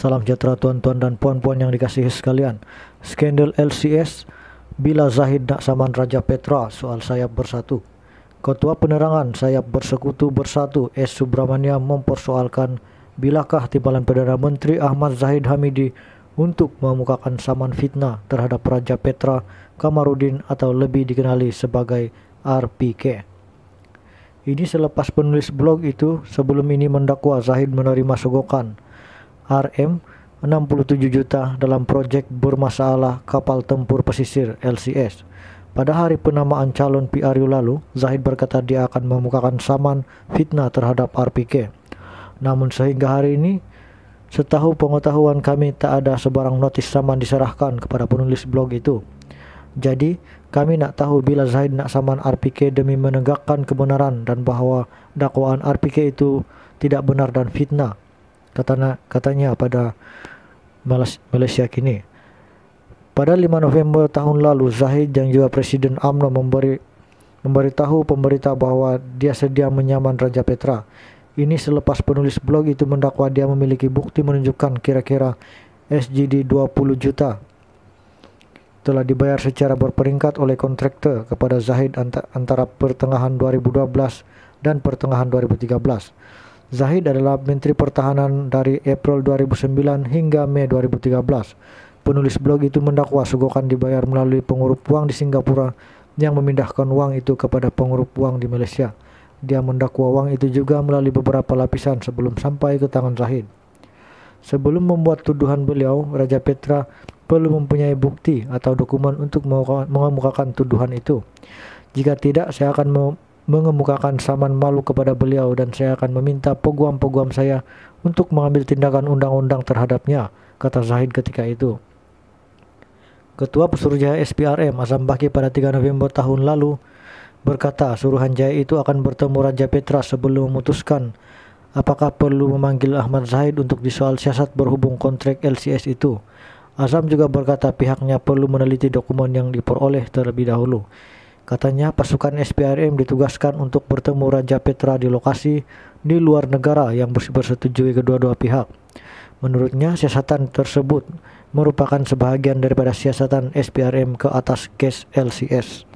Salam sejahtera tuan-tuan dan puan-puan yang dikasihi sekalian. Skandal LCS bila Zahid nak saman Raja Petra soal sayap bersatu. Ketua penerangan sayap bersekutu bersatu S. Subramania mempersoalkan bilakah timbalan Perdana Menteri Ahmad Zahid Hamidi untuk memukakan saman fitnah terhadap Raja Petra Kamarudin atau lebih dikenali sebagai RPK. Ini selepas penulis blog itu sebelum ini mendakwa Zahid menerima sogokan RM 67 juta dalam proyek bermasalah kapal tempur pesisir LCS. Pada hari penamaan calon PRU lalu, Zahid berkata dia akan memukakan saman fitnah terhadap RPK. Namun sehingga hari ini, setahu pengetahuan kami tak ada sebarang notis saman diserahkan kepada penulis blog itu. Jadi, kami nak tahu bila Zahid nak saman RPK demi menegakkan kebenaran dan bahwa dakwaan RPK itu tidak benar dan fitnah katanya, katanya pada Malaysia kini. Pada 5 November tahun lalu, Zahid yang juga Presiden AMNO memberi memberitahu pemberita bahwa dia sedia menyaman Raja Petra. Ini selepas penulis blog itu mendakwa dia memiliki bukti menunjukkan kira-kira SGD 20 juta telah dibayar secara berperingkat oleh kontraktor kepada Zahid antara pertengahan 2012 dan pertengahan 2013. Zahid adalah Menteri Pertahanan dari April 2009 hingga Mei 2013. Penulis blog itu mendakwa Sugokan dibayar melalui pengurup uang di Singapura yang memindahkan uang itu kepada pengurup uang di Malaysia. Dia mendakwa uang itu juga melalui beberapa lapisan sebelum sampai ke tangan Zahid. Sebelum membuat tuduhan beliau, Raja Petra perlu mempunyai bukti atau dokumen untuk mengemukakan tuduhan itu. Jika tidak, saya akan mengemukakan saman malu kepada beliau dan saya akan meminta peguam-peguam saya untuk mengambil tindakan undang-undang terhadapnya, kata Zahid ketika itu. Ketua Pesuruh SPRM Azam Baki pada 3 November tahun lalu berkata Suruhanjaya itu akan bertemu Raja Petra sebelum memutuskan apakah perlu memanggil Ahmad Zahid untuk disoal siasat berhubung kontrak LCS itu. Azam juga berkata pihaknya perlu meneliti dokumen yang diperoleh terlebih dahulu. Katanya pasukan SPRM ditugaskan untuk bertemu Raja Petra di lokasi di luar negara yang bersetujui kedua-dua pihak. Menurutnya, siasatan tersebut merupakan sebahagian daripada siasatan SPRM ke atas case LCS.